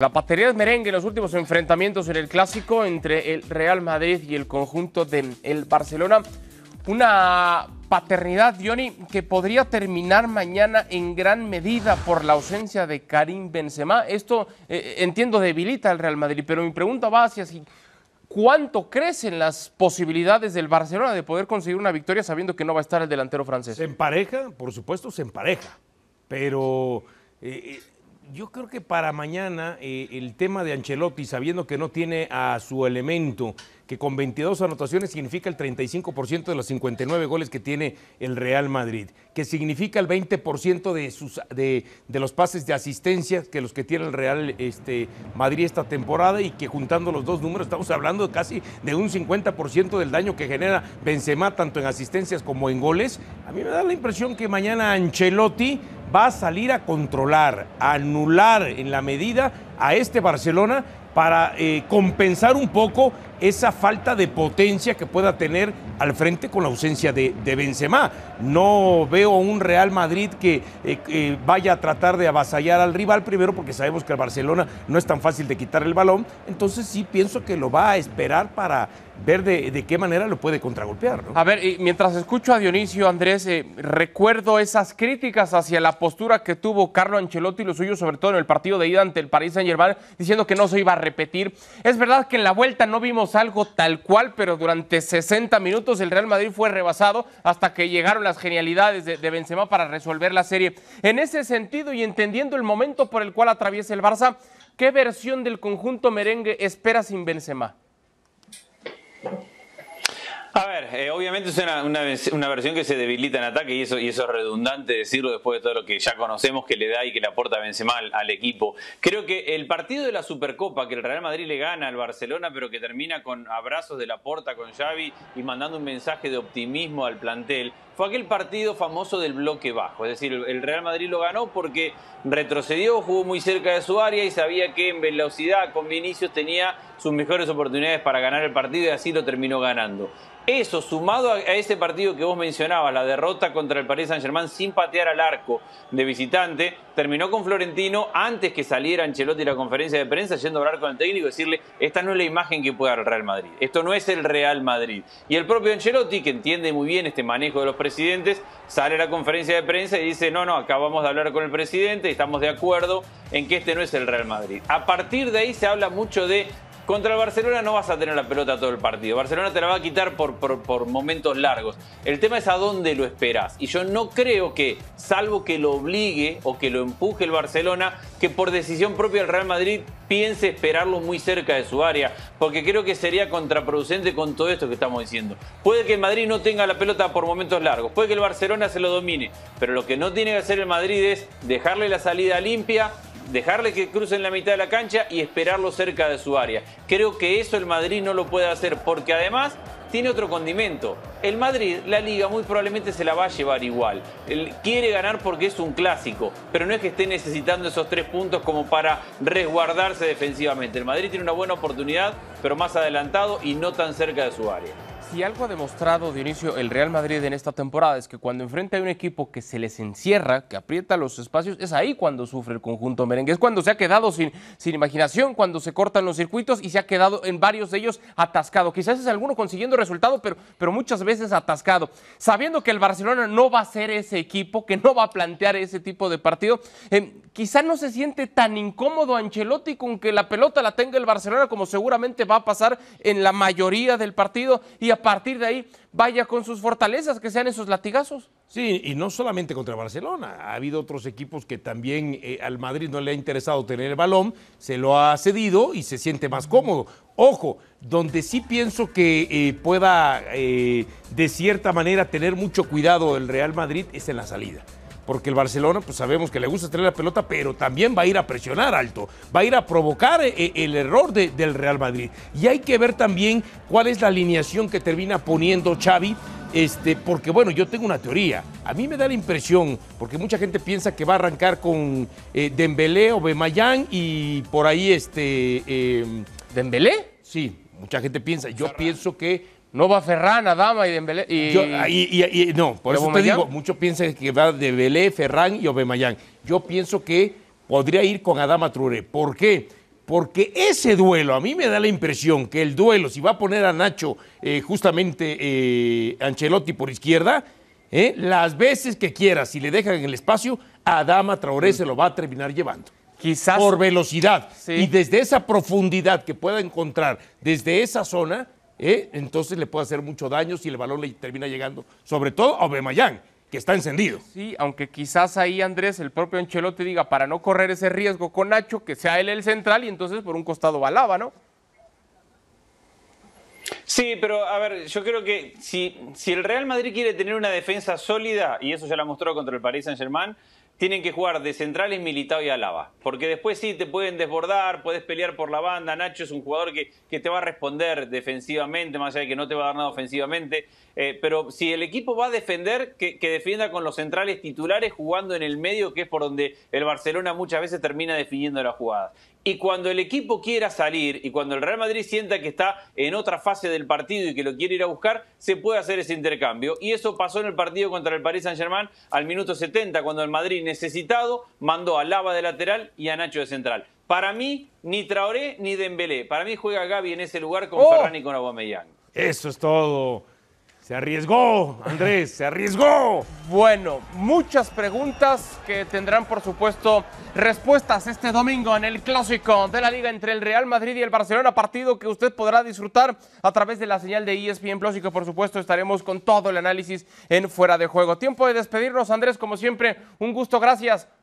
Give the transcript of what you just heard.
La paternidad merengue en los últimos enfrentamientos en el clásico entre el Real Madrid y el conjunto del Barcelona. Una paternidad, Johnny, que podría terminar mañana en gran medida por la ausencia de Karim Benzema. Esto, eh, eh, entiendo, debilita al Real Madrid, pero mi pregunta va hacia si ¿Cuánto crecen las posibilidades del Barcelona de poder conseguir una victoria sabiendo que no va a estar el delantero francés? Se empareja, por supuesto, se empareja, pero... Eh, yo creo que para mañana eh, el tema de Ancelotti, sabiendo que no tiene a su elemento, que con 22 anotaciones significa el 35% de los 59 goles que tiene el Real Madrid, que significa el 20% de, sus, de, los pases de asistencia que los que tiene el Real este, Madrid esta temporada y que juntando los dos números estamos hablando de casi de un 50% del daño que genera Benzema tanto en asistencias como en goles. A mí me da la impresión que mañana Ancelotti va a salir a controlar, a anular en la medida a este Barcelona para eh, compensar un poco esa falta de potencia que pueda tener al frente con la ausencia de, Benzema. No veo un Real Madrid eh, que vaya a tratar de avasallar al rival primero porque sabemos que el Barcelona no es tan fácil de quitar el balón, entonces sí pienso que lo va a esperar para ver de, qué manera lo puede contragolpear. A ver, mientras escucho a Dionisio Andrés, eh, recuerdo esas críticas hacia la postura que tuvo Carlo Ancelotti y lo suyo, sobre todo en el partido de ida ante el París Saint-Germain, diciendo que no se iba a repetir. Es verdad que en la vuelta no vimos algo tal cual, pero durante 60 minutos el Real Madrid fue rebasado hasta que llegaron las genialidades de, de Benzema para resolver la serie. En ese sentido y entendiendo el momento por el cual atraviesa el Barça, ¿qué versión del conjunto merengue espera sin Benzema? A ver, eh, obviamente es una, versión que se debilita en ataque y eso, y eso es redundante decirlo después de todo lo que ya conocemos que le da y que la aporta Benzema al, al equipo. Creo que el partido de la Supercopa que el Real Madrid le gana al Barcelona pero que termina con abrazos de la porta con Xavi y mandando un mensaje de optimismo al plantel fue aquel partido famoso del bloque bajo. Es decir, el Real Madrid lo ganó porque retrocedió, jugó muy cerca de su área y sabía que en velocidad con Vinicius tenía sus mejores oportunidades para ganar el partido y así lo terminó ganando. Eso, sumado a ese partido que vos mencionabas, la derrota contra el Paris Saint-Germain sin patear al arco de visitante, terminó con Florentino antes que saliera Ancelotti a la conferencia de prensa yendo a hablar con el técnico y decirle, esta no es la imagen que puede dar el Real Madrid, esto no es el Real Madrid. Y el propio Ancelotti, que entiende muy bien este manejo de los presidentes, sale a la conferencia de prensa y dice, no, no, acabamos de hablar con el presidente, y estamos de acuerdo en que este no es el Real Madrid. A partir de ahí se habla mucho de contra el Barcelona no vas a tener la pelota todo el partido. Barcelona te la va a quitar por, por, momentos largos. El tema es a dónde lo esperás. Y yo no creo que, salvo que lo obligue o que lo empuje el Barcelona, que por decisión propia el Real Madrid piense esperarlo muy cerca de su área. Porque creo que sería contraproducente con todo esto que estamos diciendo. Puede que el Madrid no tenga la pelota por momentos largos. Puede que el Barcelona se lo domine. Pero lo que no tiene que hacer el Madrid es dejarle la salida limpia dejarle que en la mitad de la cancha y esperarlo cerca de su área. Creo que eso el Madrid no lo puede hacer porque además tiene otro condimento. El Madrid, la liga muy probablemente se la va a llevar igual. quiere ganar porque es un clásico, pero no es que esté necesitando esos tres puntos como para resguardarse defensivamente. El Madrid tiene una buena oportunidad, pero más adelantado y no tan cerca de su área. Si algo ha demostrado Dionisio el Real Madrid en esta temporada es que cuando enfrenta a un equipo que se les encierra, que aprieta los espacios, es ahí cuando sufre el conjunto merengue. Es cuando se ha quedado sin, sin imaginación, cuando se cortan los circuitos y se ha quedado en varios de ellos atascado. Quizás es alguno consiguiendo resultados pero, pero muchas veces atascado. Sabiendo que el Barcelona no va a ser ese equipo, que no va a plantear ese tipo de partido, eh, quizás no se siente tan incómodo Ancelotti con que la pelota la tenga el Barcelona como seguramente va a pasar en la mayoría del partido. Y a partir de ahí vaya con sus fortalezas, que sean esos latigazos. Sí, y no solamente contra Barcelona, ha habido otros equipos que también eh, al Madrid no le ha interesado tener el balón, se lo ha cedido y se siente más cómodo. Ojo, donde sí pienso que eh, pueda eh, de cierta manera tener mucho cuidado el Real Madrid es en la salida porque el Barcelona, pues sabemos que le gusta tener la pelota, pero también va a ir a presionar alto, va a ir a provocar eh, eh, el, error del Real Madrid. Y hay que ver también cuál es la alineación que termina poniendo Xavi este, porque bueno, yo tengo una teoría. A mí me da la impresión, porque mucha gente piensa que va a arrancar con eh, Dembélé o Bemayán y por ahí este... Em, ¿Dembélé? Sí, mucha gente piensa. Yo pienso que no va Ferran, Adama y Dembélé. no, por eso te digo, muchos piensan que va Belé, Ferran y Obemayán. Yo pienso que podría ir con Adama Trure. ¿Por qué? Porque ese duelo, a mí me da la impresión que el duelo, si va a poner a Nacho eh, justamente eh, Ancelotti por izquierda, eh, las veces que quiera, si le dejan en el espacio, Adama Traoré se lo va a terminar llevando. Quizás. Por velocidad. Y desde esa profundidad que pueda encontrar, desde esa zona, ¿Eh? entonces le puede hacer mucho daño si el balón le termina llegando, sobre todo a Obemayán, que está encendido. Sí, aunque quizás ahí Andrés, el propio Ancelotti diga, para no correr ese riesgo con Nacho, que sea él el central y entonces por un costado balaba, ¿no? Sí, pero a ver, yo creo que si, si el Real Madrid quiere tener una defensa sólida, y eso ya la mostró contra el Paris Saint-Germain, tienen que jugar de centrales Militao y Alaba. Porque después sí te pueden desbordar, puedes pelear por la banda. Nacho es un jugador que, que, te va a responder defensivamente, más allá de que no te va a dar nada ofensivamente. Eh, pero si el equipo va a defender, que, defienda con los centrales titulares jugando en el medio, que es por donde el Barcelona muchas veces termina definiendo las jugadas y cuando el equipo quiera salir y cuando el Real Madrid sienta que está en otra fase del partido y que lo quiere ir a buscar, se puede hacer ese intercambio. Y eso pasó en el partido contra el Paris Saint-Germain al minuto 70, cuando el Madrid necesitado mandó a Lava de lateral y a Nacho de central. Para mí, ni Traoré ni Dembélé. Para mí juega Gaby en ese lugar con ¡Oh! Ferran y con Aubameyang. Eso es todo. Se arriesgó, Andrés, se arriesgó. Bueno, muchas preguntas que tendrán, por supuesto, respuestas este domingo en el clásico de la liga entre el Real Madrid y el Barcelona, partido que usted podrá disfrutar a través de la señal de ESPN Plus y que, por supuesto, estaremos con todo el análisis en fuera de juego. Tiempo de despedirnos, Andrés, como siempre, un gusto, gracias.